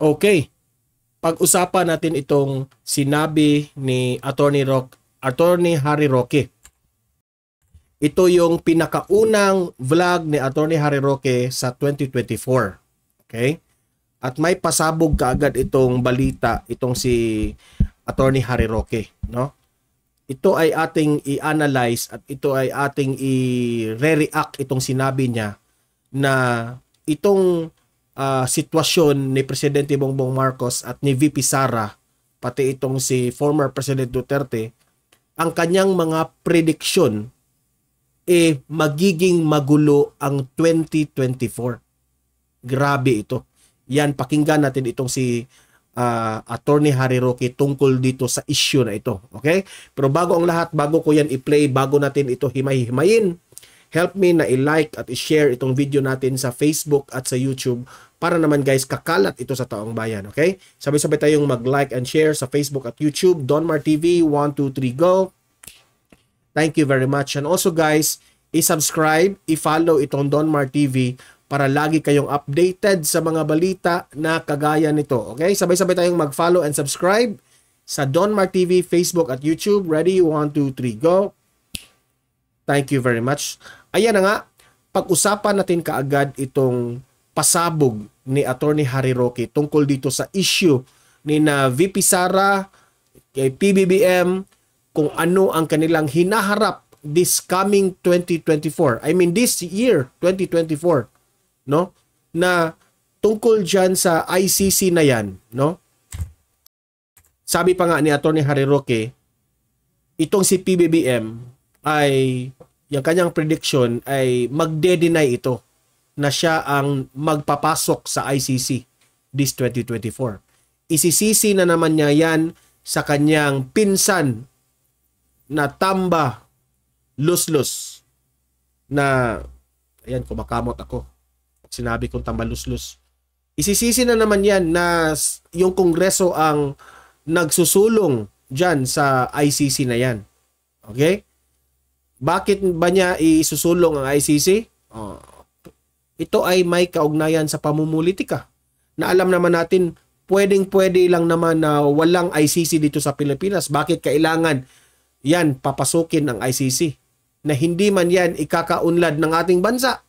Okay. Pag-usapan natin itong sinabi ni Attorney Rock, Attorney Harry Roque. Ito yung pinakaunang vlog ni Attorney Harry Roque sa 2024. Okay? At may pasabog kaagad itong balita, itong si Attorney Harry Roque, no? Ito ay ating i-analyze at ito ay ating i-react itong sinabi niya na itong uh, sitwasyon ni Presidente Bongbong Marcos at ni VP Sara, pati itong si former President Duterte, ang kanyang mga prediction eh magiging magulo ang 2024. Grabe ito. Yan, pakinggan natin itong si uh, Attorney Harry Roque tungkol dito sa issue na ito. Okay? Pero bago ang lahat, bago ko yan i-play, bago natin ito himay-himayin, help me na i-like at i-share itong video natin sa Facebook at sa YouTube para naman guys kakalat ito sa taong bayan, okay? Sabay-sabay tayong mag-like and share sa Facebook at YouTube, Donmar TV, 123 go. Thank you very much. And also guys, i-subscribe, i-follow itong Donmar TV para lagi kayong updated sa mga balita na kagaya nito. Okay? Sabay-sabay tayong mag-follow and subscribe sa Donmar TV, Facebook at YouTube. Ready? 1, 2, 3, go! Thank you very much. Ayan na nga, pag-usapan natin kaagad itong pasabog ni Attorney Harry Roque tungkol dito sa issue ni na VP Sara, kay PBBM, kung ano ang kanilang hinaharap this coming 2024. I mean this year, 2024, no? Na tungkol diyan sa ICC na 'yan, no? Sabi pa nga ni Attorney Harry Roque, itong si PBBM ay yung kanyang prediction ay magde-deny ito na siya ang magpapasok sa ICC this 2024. Isisisi na naman niya yan sa kanyang pinsan na tamba luslus na ayan kumakamot ako sinabi kong tamba luslus isisisi na naman yan na yung kongreso ang nagsusulong dyan sa ICC na yan okay bakit ba niya isusulong ang ICC? Oh, ito ay may kaugnayan sa pamumulitika na alam naman natin pwedeng-pwede lang naman na walang ICC dito sa Pilipinas. Bakit kailangan yan papasukin ang ICC? Na hindi man yan ikakaunlad ng ating bansa.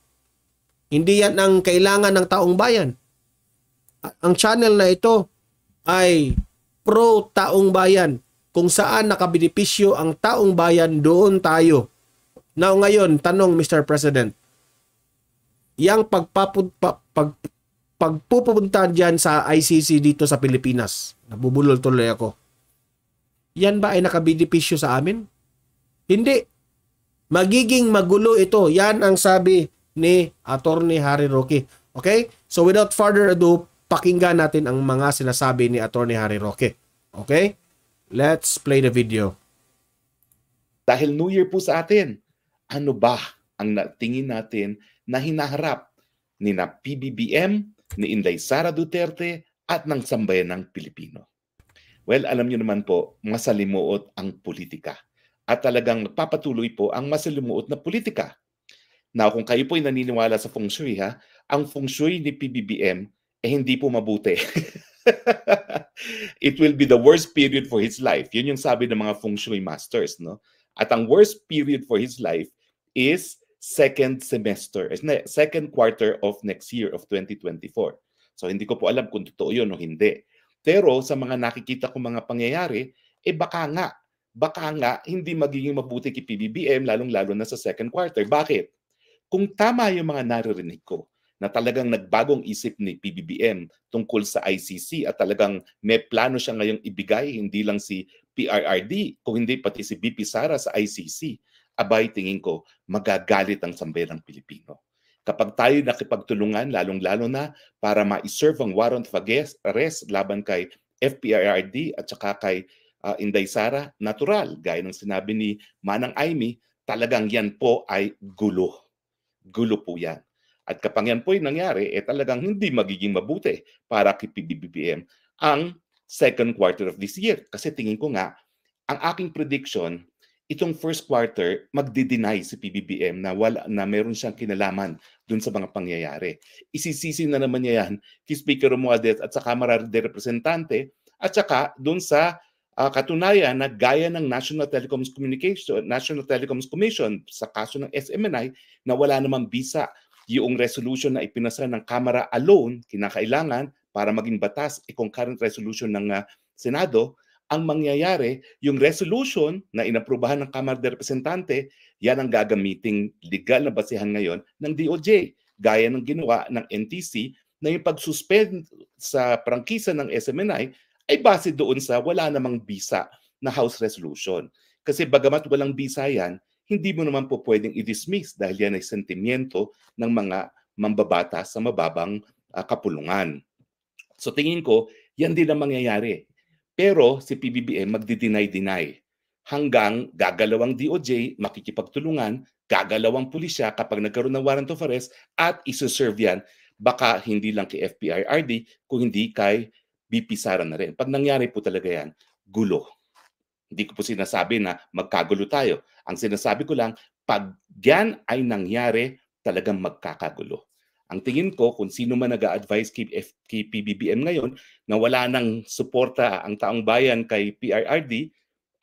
Hindi yan ang kailangan ng taong bayan. Ang channel na ito ay pro taong bayan kung saan nakabenepisyo ang taong bayan doon tayo Now ngayon, tanong Mr. President, yang pagpapunta pag, pagpupunta diyan sa ICC dito sa Pilipinas, nabubulol tuloy ako. Yan ba ay nakabenepisyo sa amin? Hindi. Magiging magulo ito. Yan ang sabi ni Attorney Harry Roque. Okay? So without further ado, pakinggan natin ang mga sinasabi ni Attorney Harry Roque. Okay? Let's play the video. Dahil New Year po sa atin, ano ba ang tingin natin na hinaharap ni na PBBM, ni Inday Sara Duterte, at ng sambayan ng Pilipino. Well, alam niyo naman po, masalimuot ang politika. At talagang papatuloy po ang masalimuot na politika. Now, kung kayo po ay naniniwala sa feng shui, ha, ang feng shui ni PBBM, eh hindi po mabuti. It will be the worst period for his life. Yun yung sabi ng mga feng shui masters. No? At ang worst period for his life is second semester, second quarter of next year of 2024. So hindi ko po alam kung totoo yun o hindi. Pero sa mga nakikita ko mga pangyayari, eh baka nga, baka nga hindi magiging mabuti kay PBBM lalong-lalo na sa second quarter. Bakit? Kung tama yung mga naririnig ko na talagang nagbagong isip ni PBBM tungkol sa ICC at talagang may plano siya ngayong ibigay, hindi lang si PRRD, kung hindi pati si BP Sara sa ICC abay tingin ko magagalit ang sambayanang Pilipino. Kapag tayo nakipagtulungan, lalong-lalo na para ma-serve ang warrant of arrest laban kay FPIRD at saka kay uh, Inday Sara, natural, gaya ng sinabi ni Manang Aimee, talagang yan po ay gulo. Gulo po yan. At kapag yan po ay nangyari, eh talagang hindi magiging mabuti para kay PBBM ang second quarter of this year. Kasi tingin ko nga, ang aking prediction itong first quarter, magdi-deny si PBBM na, wala, na meron siyang kinalaman dun sa mga pangyayari. Isisisi na naman niya yan kay Speaker Romualdez at sa Kamara de Representante at saka dun sa uh, katunayan na gaya ng National Telecoms Communication, National Telecoms Commission sa kaso ng SMNI na wala namang bisa yung resolution na ipinasa ng Kamara alone kinakailangan para maging batas e eh, concurrent resolution ng uh, Senado ang mangyayari, yung resolution na inaprubahan ng Kamara de Representante, yan ang gagamiting legal na basihan ngayon ng DOJ, gaya ng ginawa ng NTC na yung pagsuspend sa prangkisa ng SMNI ay base doon sa wala namang bisa na House Resolution. Kasi bagamat walang bisa yan, hindi mo naman po pwedeng i-dismiss dahil yan ay sentimiento ng mga mambabata sa mababang uh, kapulungan. So tingin ko, yan din ang mangyayari pero si PBBM magdi-deny-deny hanggang gagalawang DOJ, makikipagtulungan, gagalawang pulisya kapag nagkaroon ng warrant of arrest at isuserve yan, baka hindi lang kay FPIRD, kung hindi kay BP Sara na rin. Pag nangyari po talaga yan, gulo. Hindi ko po sinasabi na magkagulo tayo. Ang sinasabi ko lang, pag yan ay nangyari, talagang magkakagulo. Ang tingin ko, kung sino man nag a advise kay, F- kay PBBM ngayon na wala nang suporta ang taong bayan kay PRRD,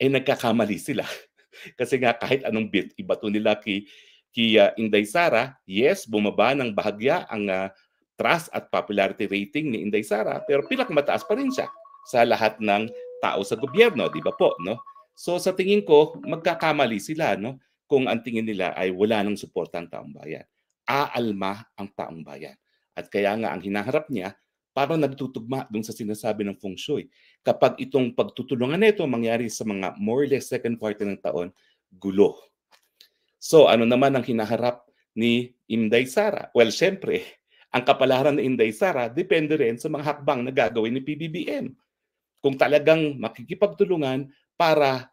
eh nagkakamali sila. Kasi nga kahit anong bit, ibato nila kay, kay uh, Inday Sara, yes, bumaba ng bahagya ang uh, trust at popularity rating ni Inday Sara, pero pilak mataas pa rin siya sa lahat ng tao sa gobyerno, di ba po, no? So sa tingin ko, magkakamali sila, no? Kung ang tingin nila ay wala nang suporta ang taong bayan aalma ang taong bayan. At kaya nga ang hinaharap niya parang nagtutugma dun sa sinasabi ng feng shui. Kapag itong pagtutulungan nito mangyari sa mga more or less second quarter ng taon, gulo. So ano naman ang hinaharap ni Inday Sara? Well, syempre, ang kapalaran ni Inday Sara depende rin sa mga hakbang na gagawin ni PBBM. Kung talagang makikipagtulungan para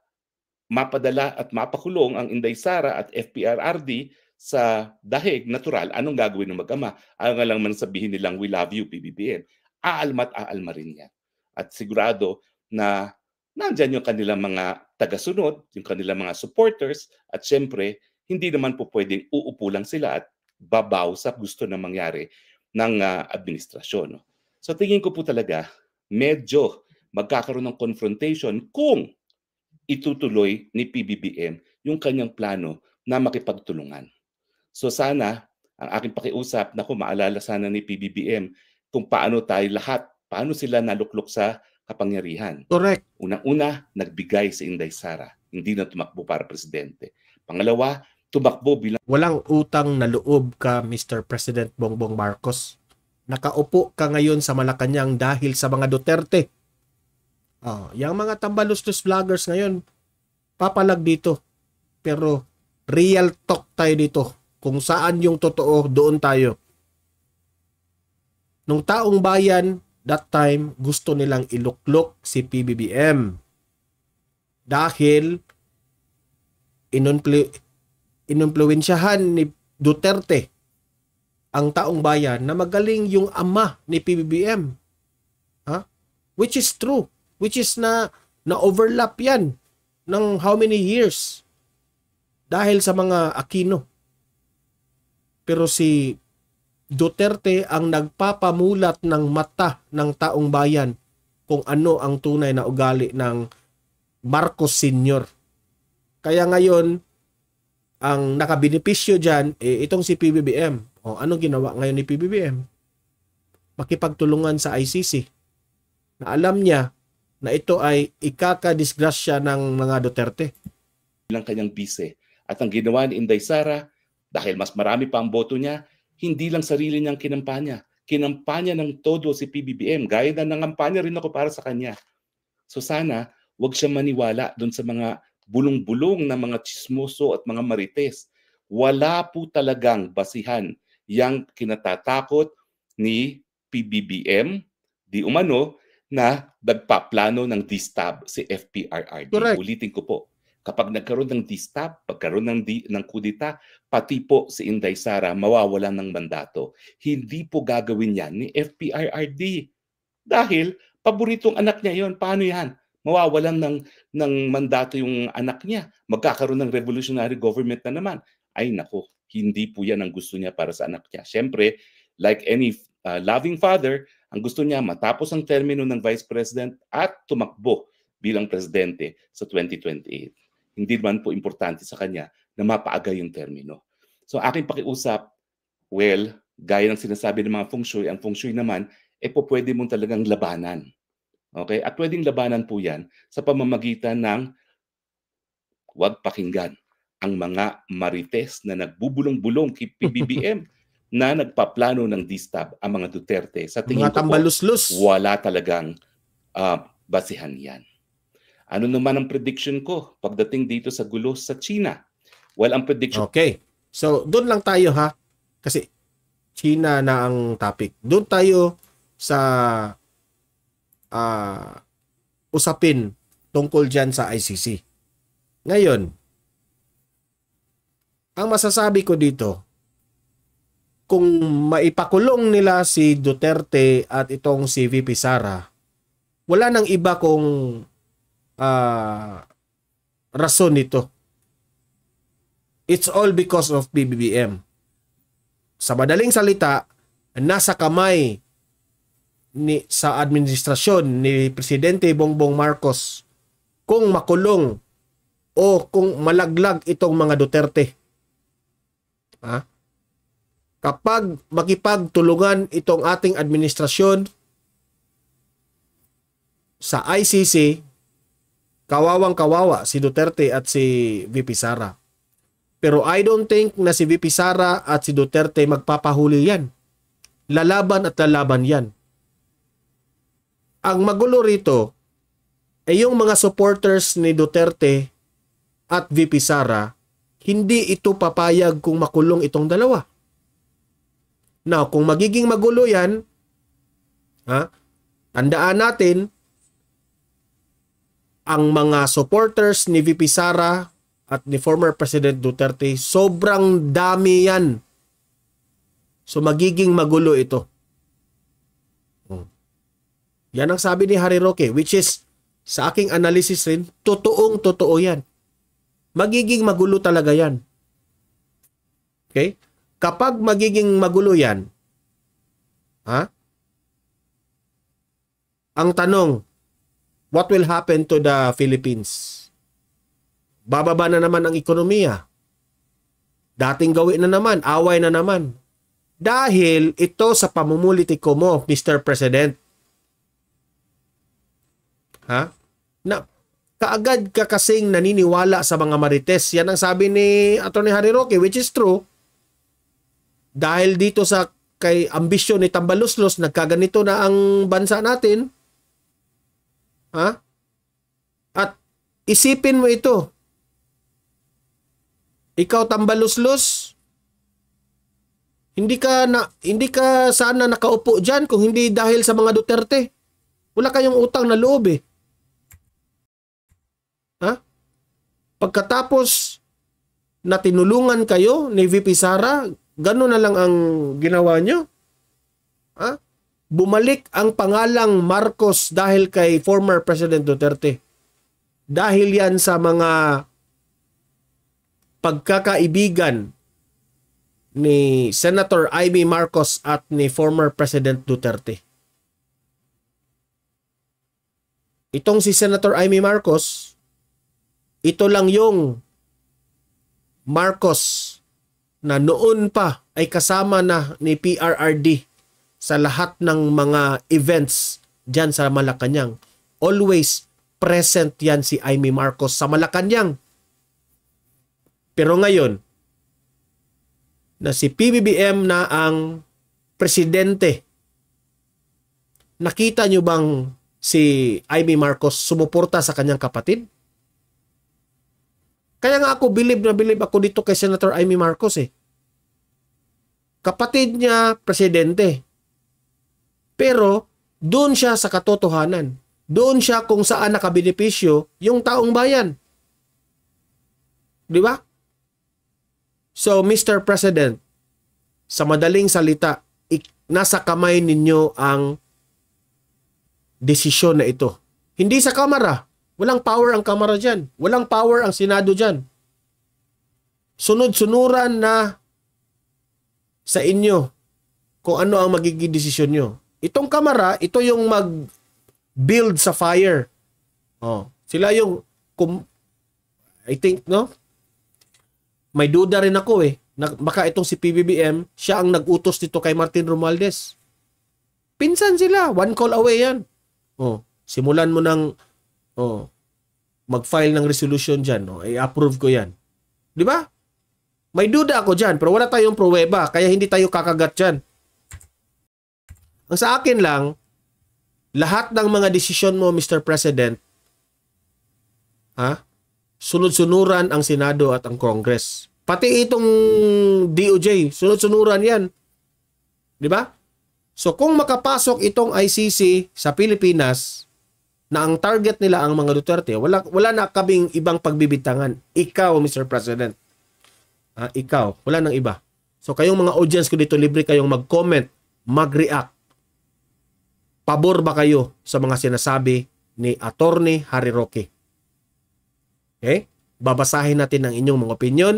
mapadala at mapakulong ang Inday Sara at FPRRD sa dahig natural, anong gagawin ng mag-ama? Ang lang man sabihin nilang, we love you, PBBM. Aalma at aalma rin yan. At sigurado na nandyan yung kanilang mga tagasunod, yung kanilang mga supporters, at syempre, hindi naman po pwedeng uupo lang sila at babaw sa gusto na mangyari ng uh, administrasyon. So tingin ko po talaga, medyo magkakaroon ng confrontation kung itutuloy ni PBBM yung kanyang plano na makipagtulungan. So sana, ang aking pakiusap, na maalala sana ni PBBM kung paano tayo lahat, paano sila naluklok sa kapangyarihan. Correct. Unang-una, nagbigay sa Inday Sara. Hindi na tumakbo para presidente. Pangalawa, tumakbo bilang... Walang utang na loob ka, Mr. President Bongbong Marcos. Nakaupo ka ngayon sa Malacanang dahil sa mga Duterte. Oh, yung mga tambalustos vloggers ngayon, papalag dito. Pero real talk tayo dito kung saan yung totoo, doon tayo. Nung taong bayan, that time, gusto nilang iluklok si PBBM. Dahil, inunplu- inumpluensyahan ni Duterte ang taong bayan na magaling yung ama ni PBBM. Ha? Which is true. Which is na na-overlap yan ng how many years dahil sa mga Aquino. Pero si Duterte ang nagpapamulat ng mata ng taong bayan kung ano ang tunay na ugali ng Marcos Sr. Kaya ngayon, ang nakabenepisyo dyan, eh, itong si PBBM. O, anong ginawa ngayon ni PBBM? Makipagtulungan sa ICC. Na alam niya na ito ay ikakadisgrasya ng mga Duterte. Ng kanyang bise. At ang ginawa ni Inday Sara, dahil mas marami pa ang boto niya, hindi lang sarili niyang kinampanya. Kinampanya ng todo si PBBM. Gaya na nangampanya rin ako para sa kanya. So sana, wag siya maniwala doon sa mga bulong-bulong na mga chismoso at mga marites. Wala po talagang basihan yang kinatatakot ni PBBM, di umano, na nagpaplano ng distab si FPRRD. Correct. Ulitin ko po, kapag nagkaroon ng distap, pagkaroon ng, di, ng kudita, pati po si Inday Sara mawawalan ng mandato. Hindi po gagawin yan ni FPIRD. Dahil paboritong anak niya yon Paano yan? Mawawalan ng, ng mandato yung anak niya. Magkakaroon ng revolutionary government na naman. Ay nako, hindi po yan ang gusto niya para sa anak niya. Siyempre, like any uh, loving father, ang gusto niya matapos ang termino ng vice president at tumakbo bilang presidente sa 2028 hindi man po importante sa kanya na mapaagay yung termino. So aking pakiusap, well, gaya ng sinasabi ng mga feng shui, ang feng shui naman, eh po pwede mong talagang labanan. Okay? At pwedeng labanan po yan sa pamamagitan ng huwag pakinggan ang mga marites na nagbubulong-bulong kay PBBM na nagpaplano ng distab ang mga Duterte. Sa tingin mga ko po, wala talagang uh, basihan yan. Ano naman ang prediction ko pagdating dito sa gulo sa China? Well, ang prediction... Okay. So, doon lang tayo ha. Kasi China na ang topic. Doon tayo sa uh, usapin tungkol dyan sa ICC. Ngayon, ang masasabi ko dito, kung maipakulong nila si Duterte at itong si VP Sara, wala nang iba kung uh, rason nito. It's all because of PBBM. Sa madaling salita, nasa kamay ni sa administrasyon ni Presidente Bongbong Marcos kung makulong o kung malaglag itong mga Duterte. Ha? Kapag makipagtulungan itong ating administrasyon sa ICC, Kawawang kawawa si Duterte at si VP Sara. Pero I don't think na si VP Sara at si Duterte magpapahuli yan. Lalaban at lalaban yan. Ang magulo rito ay eh, yung mga supporters ni Duterte at VP Sara, hindi ito papayag kung makulong itong dalawa. Now, kung magiging magulo yan, ha, tandaan natin ang mga supporters ni VP Sara at ni former President Duterte, sobrang dami yan. So magiging magulo ito. Oh. Yan ang sabi ni Harry Roque, which is, sa aking analysis rin, totoong totoo yan. Magiging magulo talaga yan. Okay? Kapag magiging magulo yan, ha? Ang tanong, what will happen to the Philippines? Bababa na naman ang ekonomiya. Dating gawi na naman, away na naman. Dahil ito sa pamumulitiko mo, Mr. President. Ha? Na, kaagad ka kasing naniniwala sa mga marites. Yan ang sabi ni Attorney Harry Roque, which is true. Dahil dito sa kay ambisyon ni Tambaluslos, nagkaganito na ang bansa natin Ha? At isipin mo ito. Ikaw tambaluslos. Hindi ka na hindi ka sana nakaupo diyan kung hindi dahil sa mga Duterte. Wala kayong utang na loob eh. Ha? Pagkatapos na tinulungan kayo ni VP Sara, gano'n na lang ang ginawa nyo? Ha? bumalik ang pangalang Marcos dahil kay former President Duterte. Dahil yan sa mga pagkakaibigan ni Senator Amy Marcos at ni former President Duterte. Itong si Senator Amy Marcos, ito lang yung Marcos na noon pa ay kasama na ni PRRD sa lahat ng mga events dyan sa Malacanang. Always present yan si Aimee Marcos sa Malacanang. Pero ngayon, na si PBBM na ang presidente, nakita nyo bang si Aimee Marcos sumuporta sa kanyang kapatid? Kaya nga ako, believe na bilib ako dito kay Senator Amy Marcos eh. Kapatid niya, presidente. Pero doon siya sa katotohanan. Doon siya kung saan nakabenepisyo yung taong bayan. Di ba? So, Mr. President, sa madaling salita, nasa kamay ninyo ang desisyon na ito. Hindi sa kamara. Walang power ang kamara dyan. Walang power ang Senado dyan. Sunod-sunuran na sa inyo kung ano ang magiging desisyon nyo. Itong kamara, ito yung mag-build sa fire. Oh, sila yung kum I think no. May duda rin ako eh. Na, baka itong si PBBM, siya ang nag-utos nito kay Martin Romualdez. Pinsan sila, one call away yan. Oh, simulan mo nang oh, mag-file ng resolution diyan, no. I-approve ko 'yan. 'Di ba? May duda ako diyan, pero wala tayong pruweba, kaya hindi tayo kakagat diyan. Ang sa akin lang, lahat ng mga desisyon mo, Mr. President, ha? Sunod-sunuran ang Senado at ang Congress. Pati itong DOJ, sunod-sunuran 'yan. 'Di ba? So kung makapasok itong ICC sa Pilipinas na ang target nila ang mga Duterte, wala wala na kaming ibang pagbibitangan. Ikaw, Mr. President. Ha? ikaw, wala nang iba. So kayong mga audience ko dito libre kayong mag-comment, mag-react. Pabor ba kayo sa mga sinasabi ni Attorney Harry Roque? Okay? Babasahin natin ang inyong mga opinion.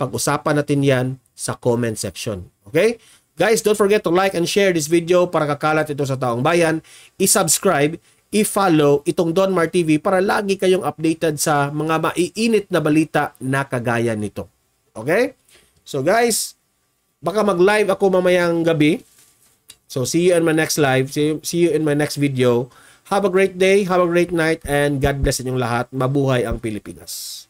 Pag-usapan natin yan sa comment section. Okay? Guys, don't forget to like and share this video para kakalat ito sa taong bayan. I-subscribe, i-follow itong Don Mar TV para lagi kayong updated sa mga maiinit na balita na kagaya nito. Okay? So guys, baka mag-live ako mamayang gabi So see you in my next live. See you, see you in my next video. Have a great day, have a great night, and God bless inyong lahat. Mabuhay ang Pilipinas.